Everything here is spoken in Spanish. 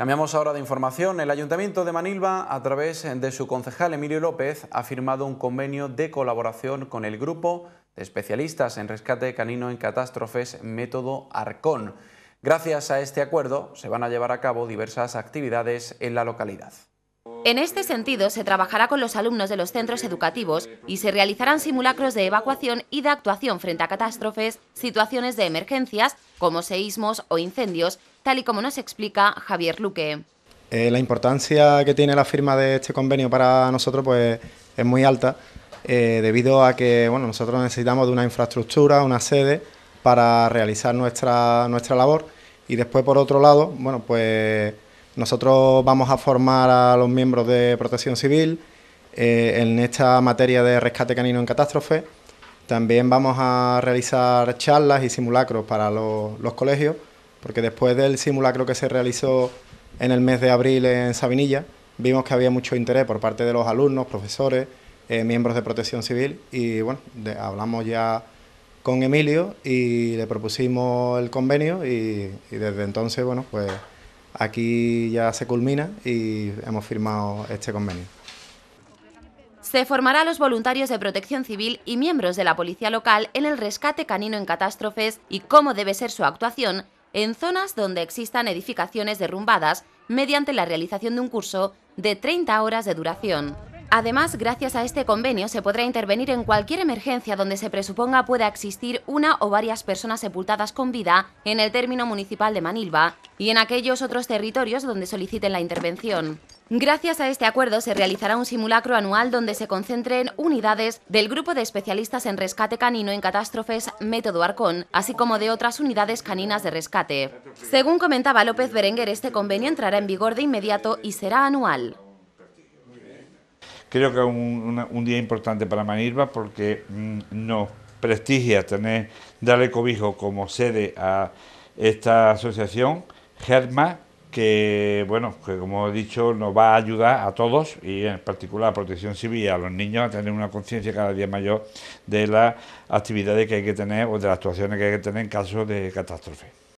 Cambiamos ahora de información. El Ayuntamiento de Manilva, a través de su concejal Emilio López, ha firmado un convenio de colaboración con el Grupo de Especialistas en Rescate Canino en Catástrofes Método Arcón. Gracias a este acuerdo se van a llevar a cabo diversas actividades en la localidad. En este sentido, se trabajará con los alumnos de los centros educativos y se realizarán simulacros de evacuación y de actuación frente a catástrofes, situaciones de emergencias como seísmos o incendios tal y como nos explica Javier Luque. Eh, la importancia que tiene la firma de este convenio para nosotros pues, es muy alta, eh, debido a que bueno, nosotros necesitamos de una infraestructura, una sede para realizar nuestra, nuestra labor. Y después, por otro lado, bueno, pues nosotros vamos a formar a los miembros de protección civil eh, en esta materia de rescate canino en catástrofe. También vamos a realizar charlas y simulacros para los colegios porque después del simulacro que se realizó en el mes de abril en Sabinilla, vimos que había mucho interés por parte de los alumnos, profesores, eh, miembros de protección civil y bueno, hablamos ya con Emilio y le propusimos el convenio y, y, desde entonces, bueno, pues aquí ya se culmina y hemos firmado este convenio. Se formará a los voluntarios de protección civil y miembros de la policía local en el rescate canino en catástrofes y cómo debe ser su actuación en zonas donde existan edificaciones derrumbadas mediante la realización de un curso de 30 horas de duración. Además, gracias a este convenio se podrá intervenir en cualquier emergencia donde se presuponga pueda existir una o varias personas sepultadas con vida en el término municipal de Manilva y en aquellos otros territorios donde soliciten la intervención. Gracias a este acuerdo se realizará un simulacro anual donde se concentren unidades del Grupo de Especialistas en Rescate Canino en Catástrofes Método Arcón, así como de otras unidades caninas de rescate. Según comentaba López Berenguer, este convenio entrará en vigor de inmediato y será anual. Creo que es un, día importante para Manirva porque mm, nos prestigia tener, darle cobijo como sede a esta asociación, GERMA, que, bueno, que como he dicho, nos va a ayudar a todos y en particular a Protección Civil y a los niños a tener una conciencia cada día mayor de las actividades que hay que tener o de las actuaciones que hay que tener en caso de catástrofe.